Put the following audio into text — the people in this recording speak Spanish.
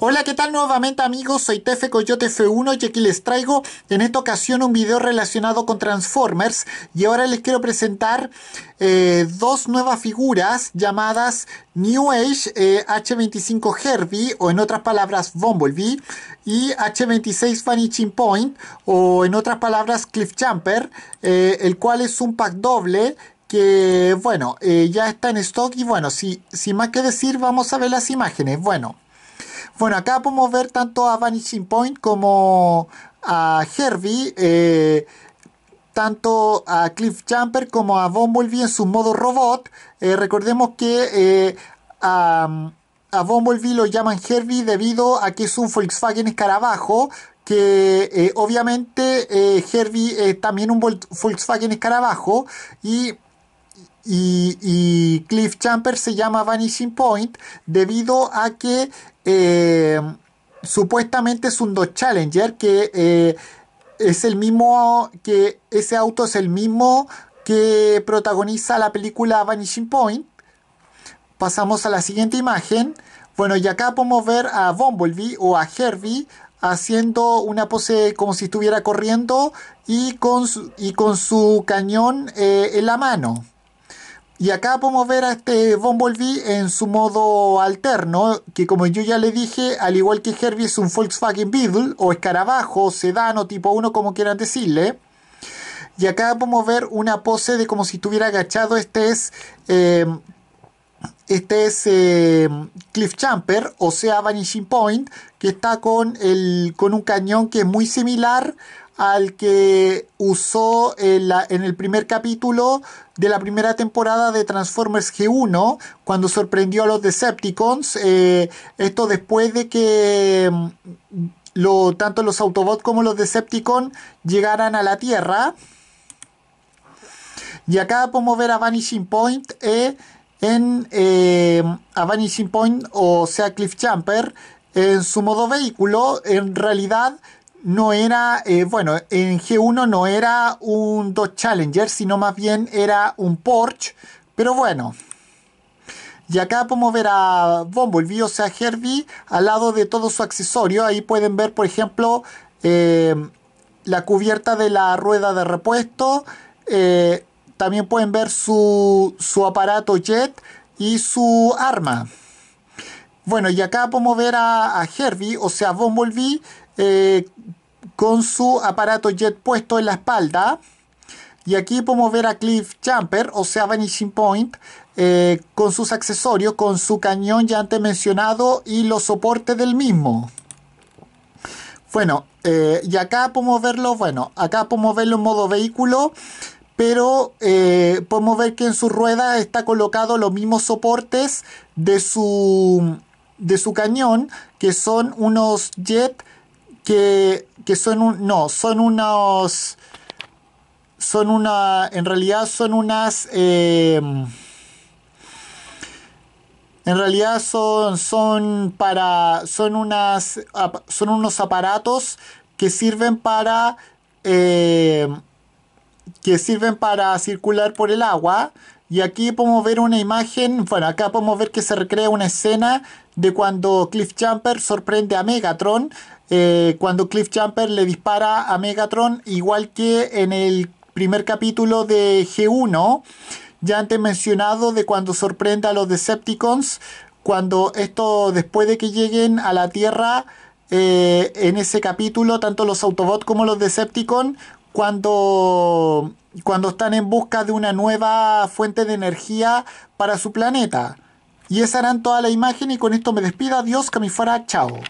Hola, ¿qué tal nuevamente amigos? Soy Tefe Coyote F1 y aquí les traigo en esta ocasión un video relacionado con Transformers y ahora les quiero presentar eh, dos nuevas figuras llamadas New Age H25 eh, Herbie o en otras palabras Bumblebee y H26 Vanishing Point o en otras palabras Cliffjumper, eh, el cual es un pack doble que bueno, eh, ya está en stock y bueno, sin más que decir vamos a ver las imágenes. Bueno. Bueno, acá podemos ver tanto a Vanishing Point como a Herbie, eh, tanto a Cliff Jumper como a Bumblebee en su modo robot. Eh, recordemos que eh, a, a Bumblebee lo llaman Herbie debido a que es un Volkswagen escarabajo que obviamente Herbie es también un Volkswagen escarabajo y y, Cliff Champer se llama Vanishing Point debido a que eh, supuestamente es un Dodge Challenger que eh, es el mismo que ese auto es el mismo que protagoniza la película Vanishing Point. Pasamos a la siguiente imagen. Bueno, y acá podemos ver a Bumblebee o a Herbie haciendo una pose como si estuviera corriendo y con su, y con su cañón eh, en la mano. Y acá podemos ver a este Bumblebee en su modo alterno, que como yo ya le dije, al igual que Herbie es un Volkswagen Beetle o escarabajo, sedano tipo 1 como quieran decirle. Y acá podemos ver una pose de como si estuviera agachado. Este es, eh, este es eh, Cliff Champer, o sea Vanishing Point, que está con, el, con un cañón que es muy similar al que usó en, el primer capítulo de la primera temporada de Transformers G1, cuando sorprendió a los Decepticons. Eh, esto después de que mm, tanto los Autobots como los Decepticons llegaran a la Tierra. Y acá podemos ver a Vanishing Point eh, en eh, a Vanishing Point, o sea, Cliff Jumper, en su modo vehículo. En realidad no era, eh, bueno, en G1 no era un Dodge Challenger, sino más bien era un Porsche, pero bueno. Y acá podemos ver a Bumblebee, o sea, Herbie, al lado de todo su accesorio. Ahí pueden ver, por ejemplo, eh, la cubierta de la rueda de repuesto. Eh, también pueden ver su, su aparato jet y su arma. Bueno, y acá podemos ver a, a Herbie, o sea, Bumblebee, eh, con su aparato jet puesto en la espalda. Y aquí podemos ver a Cliff Jumper, o sea, Vanishing Point, eh, con sus accesorios, con su cañón ya antes mencionado y los soportes del mismo. Bueno, eh, y acá podemos verlo, bueno, acá podemos verlo en modo vehículo, pero podemos ver que en su rueda está colocado los mismos soportes de su, de su cañón, que son unos jet que, que son un, no, son unos, son una, en realidad son unas, em, en realidad son, son para, son unas, son unos aparatos que sirven para, em, que sirven para circular por el agua. Y aquí podemos ver una imagen, bueno, acá podemos ver que se recrea una escena de cuando Cliffjumper sorprende a Megatron, eh, cuando cuando Cliffjumper le dispara a Megatron, igual que en el primer capítulo de G1, ya antes mencionado de cuando sorprende a los Decepticons, cuando esto después de que lleguen a la Tierra, eh, en ese capítulo, tanto los Autobots como los Decepticons, cuando, cuando están en busca de una nueva fuente de energía para su planeta. Y esa era toda la imagen y con esto me despido. Adiós, fuera, Chao.